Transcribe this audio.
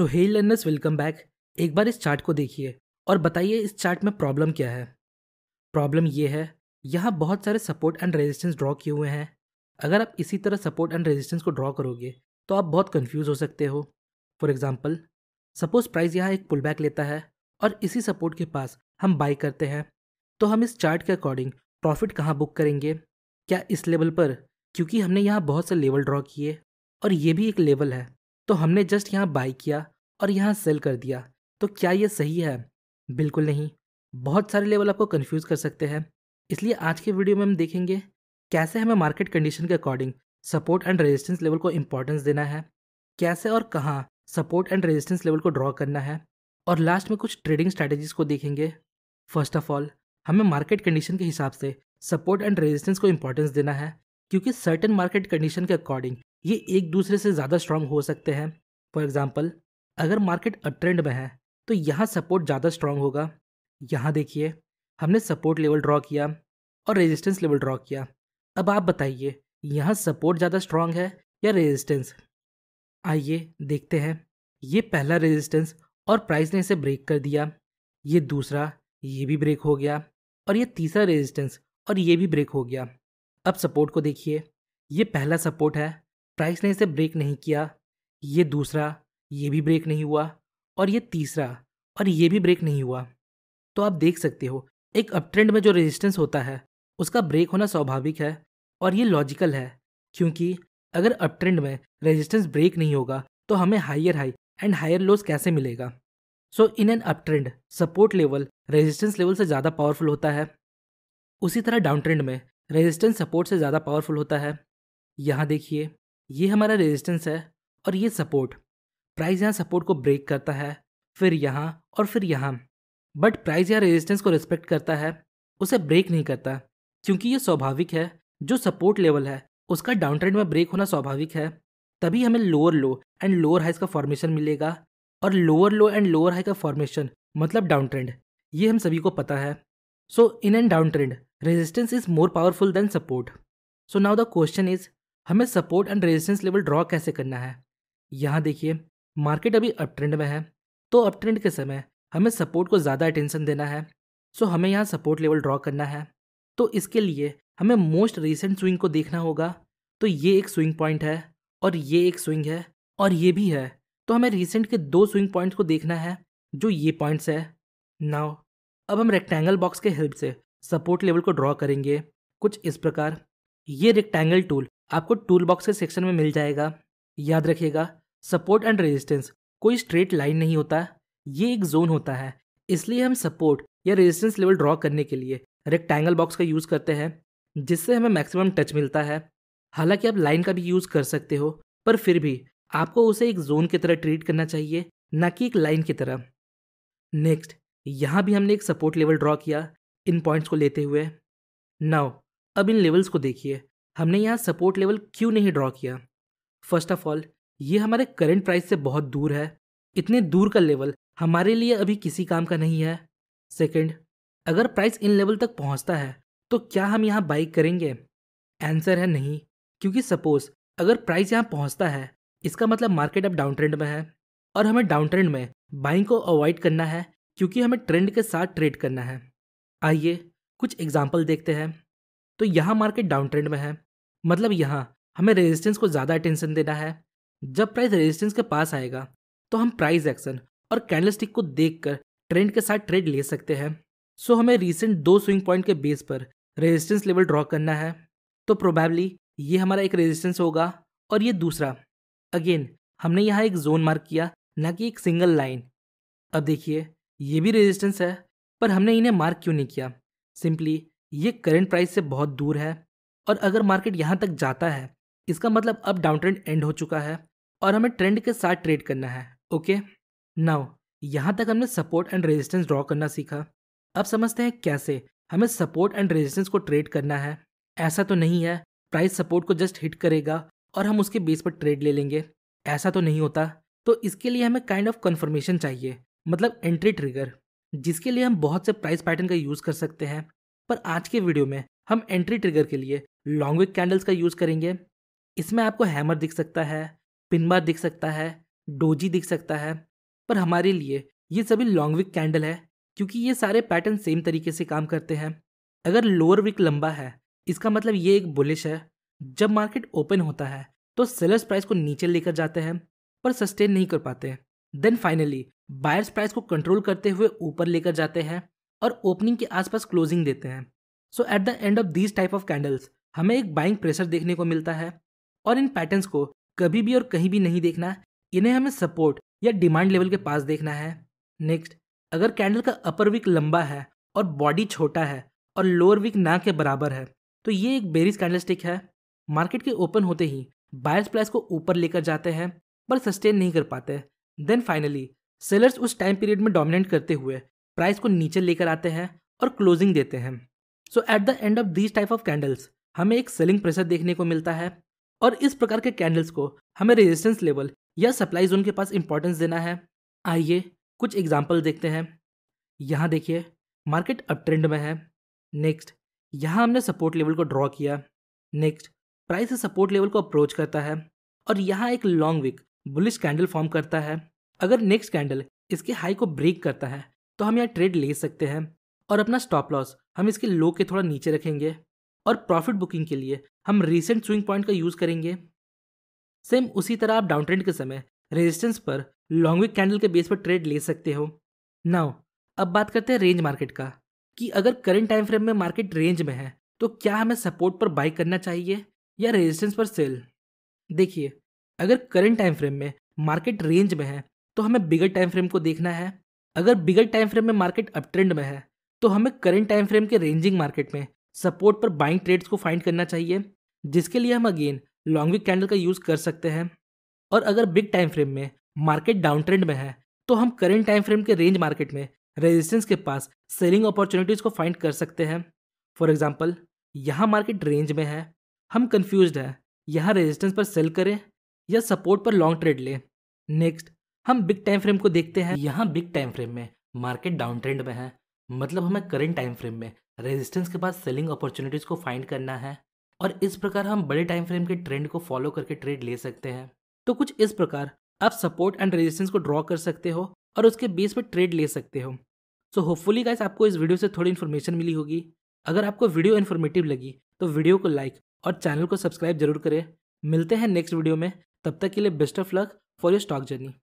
सो hey learners welcome back एक बार इस चार्ट को देखिए और बताइए इस चार्ट में प्रॉब्लम क्या है प्रॉब्लम ये है यहाँ बहुत सारे सपोर्ट एंड रेजिस्टेंस ड्रॉ किए हुए हैं अगर आप इसी तरह सपोर्ट एंड रेजिस्टेंस को ड्रॉ करोगे तो आप बहुत कन्फ्यूज हो सकते हो फॉर एग्जाम्पल सपोज प्राइस यहाँ एक पुल बैक लेता है और इसी सपोर्ट के पास हम बाई करते हैं तो हम इस चार्ट के अकॉर्डिंग प्रॉफिट कहाँ बुक करेंगे क्या इस लेवल पर क्योंकि हमने यहाँ बहुत से लेवल ड्रॉ किए और ये भी एक लेवल है तो हमने जस्ट यहाँ बाई किया और यहाँ सेल कर दिया तो क्या ये सही है बिल्कुल नहीं बहुत सारे लेवल आपको कन्फ्यूज़ कर सकते हैं इसलिए आज के वीडियो में हम देखेंगे कैसे हमें मार्केट कंडीशन के according support and resistance level को इम्पोर्टेंस देना है कैसे और कहाँ सपोर्ट एंड रेजिस्टेंस लेवल को ड्रॉ करना है और लास्ट में कुछ ट्रेडिंग स्ट्रैटेजीज को देखेंगे फर्स्ट ऑफ ऑल हमें मार्केट कंडीशन के हिसाब से सपोर्ट एंड रेजिस्टेंस को इम्पोर्टेंस देना है क्योंकि सर्टेन मार्केट कंडीशन के अकॉर्डिंग ये एक दूसरे से ज़्यादा स्ट्रांग हो सकते हैं फॉर एग्ज़ाम्पल अगर मार्केट अट्रेंड में है तो यहाँ सपोर्ट ज़्यादा स्ट्रांग होगा यहाँ देखिए हमने सपोर्ट लेवल ड्रॉ किया और रेजिस्टेंस लेवल ड्रॉ किया अब आप बताइए यहाँ सपोर्ट ज़्यादा स्ट्रांग है या रेजिस्टेंस आइए देखते हैं ये पहला रेजिस्टेंस और प्राइस ने इसे ब्रेक कर दिया ये दूसरा ये भी ब्रेक हो गया और ये तीसरा रेजिस्टेंस और ये भी ब्रेक हो गया अब सपोर्ट को देखिए ये पहला सपोर्ट है प्राइस ने इसे ब्रेक नहीं किया ये दूसरा ये भी ब्रेक नहीं हुआ और ये तीसरा और ये भी ब्रेक नहीं हुआ तो आप देख सकते हो एक अप ट्रेंड में जो रेजिस्टेंस होता है उसका ब्रेक होना स्वाभाविक है और ये लॉजिकल है क्योंकि अगर अप ट्रेंड में रेजिस्टेंस ब्रेक नहीं होगा तो हमें higher high and higher lows कैसे मिलेगा so in an up trend support level resistance level से ज़्यादा पावरफुल होता है उसी तरह डाउन ट्रेंड में रेजिस्टेंस सपोर्ट से ज़्यादा पावरफुल होता है यहाँ देखिए ये हमारा रेजिस्टेंस है और ये सपोर्ट प्राइस यहाँ सपोर्ट को ब्रेक करता है फिर यहाँ और फिर यहाँ बट प्राइस या रेजिस्टेंस को रिस्पेक्ट करता है उसे ब्रेक नहीं करता क्योंकि ये स्वाभाविक है जो सपोर्ट लेवल है उसका डाउन ट्रेंड में ब्रेक होना स्वाभाविक है तभी हमें lower low and lower highs का फॉर्मेशन मिलेगा और lower low and lower high का फॉर्मेशन मतलब डाउन ट्रेंड ये हम सभी को पता है so in and down trend resistance is more powerful than support so now the question is हमें support and resistance level draw कैसे करना है यहाँ देखिए मार्केट अभी अप ट्रेंड में है तो अप ट्रेंड के समय हमें सपोर्ट को ज़्यादा अटेंशन देना है सो हमें यहाँ सपोर्ट लेवल ड्रॉ करना है तो इसके लिए हमें मोस्ट रिसेंट स्विंग को देखना होगा तो ये एक स्विंग पॉइंट है और ये एक स्विंग है और ये भी है तो हमें रिसेंट के दो स्विंग पॉइंट्स को देखना है जो ये पॉइंट्स है नाउ अब हम रेक्टेंगल बॉक्स के हेल्प से सपोर्ट लेवल को ड्रॉ करेंगे कुछ इस प्रकार ये रेक्टेंगल टूल आपको टूल बॉक्स के सेक्शन में मिल जाएगा याद रखिएगा सपोर्ट एंड रेजिस्टेंस कोई स्ट्रेट लाइन नहीं होता ये एक जोन होता है इसलिए हम सपोर्ट या रेजिस्टेंस लेवल ड्रॉ करने के लिए रेक्टेंगल बॉक्स का यूज़ करते हैं जिससे हमें मैक्सिमम टच मिलता है हालांकि आप लाइन का भी यूज़ कर सकते हो पर फिर भी आपको उसे एक जोन की तरह ट्रीट करना चाहिए ना कि एक लाइन की तरह नेक्स्ट यहाँ भी हमने एक सपोर्ट लेवल ड्रॉ किया इन पॉइंट्स को लेते हुए नाउ अब इन लेवल्स को देखिए हमने यहाँ सपोर्ट लेवल क्यों नहीं ड्रॉ किया फर्स्ट ऑफ ऑल ये हमारे करंट प्राइस से बहुत दूर है इतने दूर का लेवल हमारे लिए अभी किसी काम का नहीं है सेकंड अगर प्राइस इन लेवल तक पहुंचता है तो क्या हम यहाँ बाइक करेंगे आंसर है नहीं क्योंकि सपोज अगर प्राइस यहाँ पहुंचता है इसका मतलब मार्केट अब डाउन ट्रेंड में है और हमें डाउन ट्रेंड में बाइंग को अवॉइड करना है क्योंकि हमें ट्रेंड के साथ ट्रेड करना है आइए कुछ एग्जाम्पल देखते हैं तो यहाँ मार्केट डाउन ट्रेंड में है मतलब यहाँ हमें रेजिस्टेंस को ज़्यादा अटेंशन देना है जब प्राइस रेजिस्टेंस के पास आएगा तो हम प्राइस एक्शन और कैंडलस्टिक को देखकर ट्रेंड के साथ ट्रेड ले सकते हैं सो हमें रिसेंट दो स्विंग पॉइंट के बेस पर रेजिस्टेंस लेवल ड्रॉ करना है तो प्रोबेबली ये हमारा एक रेजिस्टेंस होगा और ये दूसरा अगेन हमने यहाँ एक जोन मार्क किया ना कि एक सिंगल लाइन अब देखिए ये भी रेजिस्टेंस है पर हमने इन्हें मार्क क्यों नहीं किया सिंपली ये करंट प्राइस से बहुत दूर है और अगर मार्केट यहाँ तक जाता है इसका मतलब अब डाउन ट्रेंड एंड हो चुका है और हमें ट्रेंड के साथ ट्रेड करना है ओके नाउ यहाँ तक हमने सपोर्ट एंड रेजिस्टेंस ड्रॉ करना सीखा अब समझते हैं कैसे हमें सपोर्ट एंड रेजिस्टेंस को ट्रेड करना है ऐसा तो नहीं है प्राइस सपोर्ट को जस्ट हिट करेगा और हम उसके बेस पर ट्रेड ले लेंगे ऐसा तो नहीं होता तो इसके लिए हमें काइंड ऑफ कन्फर्मेशन चाहिए मतलब एंट्री ट्रिगर जिसके लिए हम बहुत से प्राइस पैटर्न का यूज़ कर सकते हैं पर आज के वीडियो में हम एंट्री ट्रिगर के लिए लॉन्ग विक कैंडल्स का यूज़ करेंगे इसमें आपको हैमर दिख सकता है पिनबार दिख सकता है डोजी दिख सकता है पर हमारे लिए ये सभी लॉन्ग विक कैंडल है क्योंकि ये सारे पैटर्न सेम तरीके से काम करते हैं अगर लोअर विक लंबा है इसका मतलब ये एक बुलिश है जब मार्केट ओपन होता है तो सेलर्स प्राइस को नीचे लेकर जाते हैं पर सस्टेन नहीं कर पाते देन फाइनली बायर्स प्राइस को कंट्रोल करते हुए ऊपर लेकर जाते हैं और ओपनिंग के आसपास क्लोजिंग देते हैं so at the end of these type of candles हमें एक बाइंग प्रेशर देखने को मिलता है और इन पैटर्न्स को कभी भी और कहीं भी नहीं देखना इन्हें हमें सपोर्ट या डिमांड लेवल के पास देखना है नेक्स्ट अगर कैंडल का अपर विक लंबा है और बॉडी छोटा है और लोअर विक ना के बराबर है तो ये एक बेरिस कैंडल है मार्केट के ओपन होते ही बायर्स प्राइस को ऊपर लेकर जाते हैं पर सस्टेन नहीं कर पाते देन फाइनली सेलर्स उस टाइम पीरियड में डोमिनेट करते हुए प्राइस को नीचे लेकर आते हैं और क्लोजिंग देते हैं so at the end of these type of candles हमें एक सेलिंग प्रेशर देखने को मिलता है और इस प्रकार के कैंडल्स को हमें रेजिस्टेंस लेवल या सप्लाई जोन के पास इंपॉर्टेंस देना है आइए कुछ एग्जाम्पल देखते हैं यहाँ देखिए मार्केट अप ट्रेंड में है नेक्स्ट यहाँ हमने सपोर्ट लेवल को ड्रॉ किया नेक्स्ट प्राइस सपोर्ट लेवल को अप्रोच करता है और यहाँ एक long wick bullish candle form करता है अगर नेक्स्ट कैंडल इसके हाई को ब्रेक करता है तो हम यहाँ ट्रेड ले सकते हैं और अपना स्टॉप लॉस हम इसके लो के थोड़ा नीचे रखेंगे और प्रॉफिट बुकिंग के लिए हम रिसेंट स्विंग पॉइंट का यूज़ करेंगे सेम उसी तरह आप डाउन ट्रेंड के समय रेजिस्टेंस पर लॉन्ग विक कैंडल के बेस पर ट्रेड ले सकते हो नाउ अब बात करते हैं रेंज मार्केट का कि अगर करंट टाइम फ्रेम में मार्केट रेंज में है तो क्या हमें सपोर्ट पर बाई करना चाहिए या रेजिस्टेंस पर सेल देखिए अगर करंट टाइम फ्रेम में मार्केट रेंज में है तो हमें बिगर टाइम फ्रेम को देखना है अगर बिगर टाइम फ्रेम में मार्केट अप ट्रेंड में है तो हमें करंट टाइम फ्रेम के रेंजिंग मार्केट में सपोर्ट पर बाइंग ट्रेड्स को फाइंड करना चाहिए जिसके लिए हम अगेन लॉन्ग विक कैंडल का यूज़ कर सकते हैं और अगर बिग टाइम फ्रेम में मार्केट डाउन ट्रेंड में है तो हम करेंट टाइम फ्रेम के रेंज मार्केट में रेजिस्टेंस के पास सेलिंग अपॉर्चुनिटीज़ को फाइंड कर सकते हैं फॉर एग्जाम्पल यहाँ मार्केट रेंज में है हम कन्फ्यूज हैं यहाँ रेजिस्टेंस पर सेल करें या सपोर्ट पर लॉन्ग ट्रेड लें नेक्स्ट हम बिग टाइम फ्रेम को देखते हैं यहाँ बिग टाइम फ्रेम में मार्केट डाउन ट्रेंड में है मतलब हमें करेंट टाइम फ्रेम में रेजिस्टेंस के बाद सेलिंग अपॉर्चुनिटीज़ को फाइंड करना है और इस प्रकार हम बड़े टाइम फ्रेम के ट्रेंड को फॉलो करके ट्रेड ले सकते हैं तो कुछ इस प्रकार आप सपोर्ट एंड रेजिस्टेंस को ड्रॉ कर सकते हो और उसके बेस पर ट्रेड ले सकते हो सो होपफुली गाइस आपको इस वीडियो से थोड़ी इन्फॉर्मेशन मिली होगी अगर आपको वीडियो इन्फॉर्मेटिव लगी तो वीडियो को लाइक और चैनल को सब्सक्राइब जरूर करें मिलते हैं नेक्स्ट वीडियो में तब तक के लिए best of luck for your stock journey